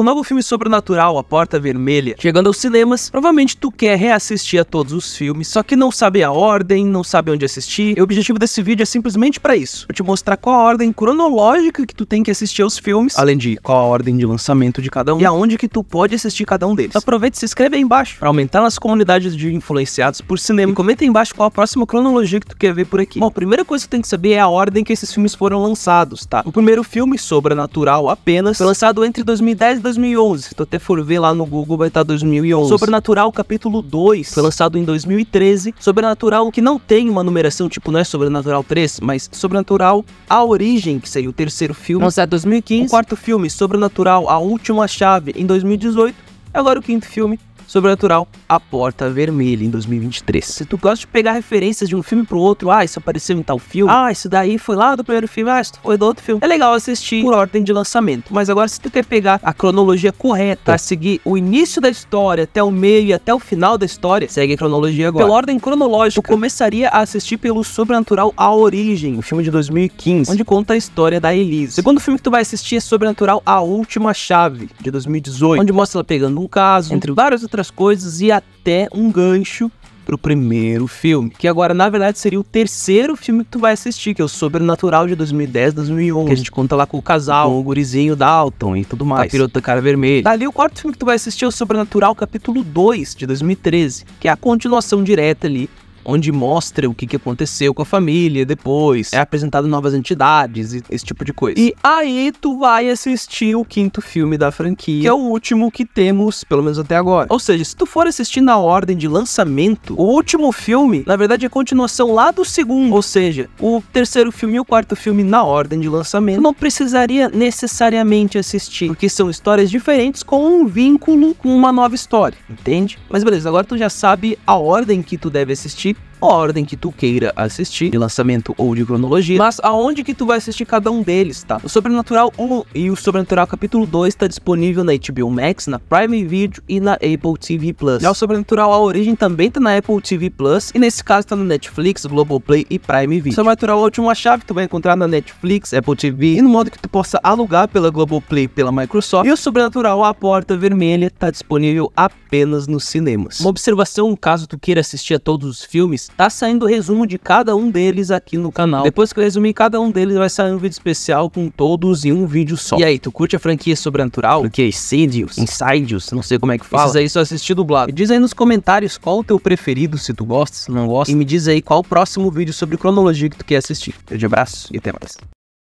Com o novo filme sobrenatural, A Porta Vermelha, chegando aos cinemas, provavelmente tu quer reassistir a todos os filmes, só que não sabe a ordem, não sabe onde assistir. E o objetivo desse vídeo é simplesmente para isso, pra te mostrar qual a ordem cronológica que tu tem que assistir aos filmes, além de qual a ordem de lançamento de cada um e aonde que tu pode assistir cada um deles. Então aproveita e se inscreve aí embaixo para aumentar nas comunidades de influenciados por cinema. E comenta aí embaixo qual a próxima cronologia que tu quer ver por aqui. Bom, a primeira coisa que tu tem que saber é a ordem que esses filmes foram lançados, tá? O primeiro filme, Sobrenatural apenas, foi lançado entre 2010 e 2011. Se tu até for ver lá no Google, vai estar 2011. Sobrenatural, capítulo 2, foi lançado em 2013. Sobrenatural, que não tem uma numeração, tipo, não é Sobrenatural 3, mas Sobrenatural, a origem, que seria o terceiro filme. Lançado em 2015. O quarto filme, Sobrenatural, a última chave, em 2018. Agora o quinto filme, Sobrenatural, A Porta Vermelha, em 2023. Se tu gosta de pegar referências de um filme pro outro, ah, isso apareceu em tal filme, ah, isso daí foi lá do primeiro filme, ah, isso foi do outro filme, é legal assistir por ordem de lançamento. Mas agora, se tu quer pegar a cronologia correta, seguir o início da história até o meio e até o final da história, segue a cronologia agora. Pela ordem cronológica, tu começaria a assistir pelo Sobrenatural A Origem, o filme de 2015, onde conta a história da Elise. O segundo filme que tu vai assistir é Sobrenatural A Última Chave, de 2018, onde mostra ela pegando um caso, entre várias outras outras coisas e até um gancho pro primeiro filme, que agora na verdade seria o terceiro filme que tu vai assistir, que é o Sobrenatural de 2010, 2011, que a gente conta lá com o casal, o gurizinho Dalton e tudo mais, a pirota do cara vermelho. Dali o quarto filme que tu vai assistir é o Sobrenatural capítulo 2 de 2013, que é a continuação direta ali onde mostra o que, que aconteceu com a família depois, é apresentado novas entidades e esse tipo de coisa. E aí tu vai assistir o quinto filme da franquia, que é o último que temos, pelo menos até agora. Ou seja, se tu for assistir na ordem de lançamento, o último filme, na verdade, é continuação lá do segundo. Ou seja, o terceiro filme e o quarto filme na ordem de lançamento. Tu não precisaria necessariamente assistir, porque são histórias diferentes com um vínculo com uma nova história, entende? Mas beleza, agora tu já sabe a ordem que tu deve assistir ordem que tu queira assistir, de lançamento ou de cronologia, mas aonde que tu vai assistir cada um deles, tá? O Sobrenatural 1 e o Sobrenatural Capítulo 2 está disponível na HBO Max, na Prime Video e na Apple TV Plus. Já o Sobrenatural A Origem também tá na Apple TV Plus e nesse caso tá no Netflix, Globoplay e Prime Video. O Sobrenatural A Última Chave tu vai encontrar na Netflix, Apple TV e no modo que tu possa alugar pela Globoplay pela Microsoft. E o Sobrenatural A Porta Vermelha tá disponível apenas nos cinemas. Uma observação caso tu queira assistir a todos os filmes, tá saindo resumo de cada um deles aqui no canal. Depois que eu resumir cada um deles, vai sair um vídeo especial com todos em um vídeo só. E aí, tu curte a franquia Sobrenatural? O que? Insidious, Insidious, não sei como é que fala. Esses aí só assisti dublado. Me diz aí nos comentários qual o teu preferido, se tu gosta, se não gosta. E me diz aí qual o próximo vídeo sobre cronologia que tu quer assistir. grande abraço e até mais.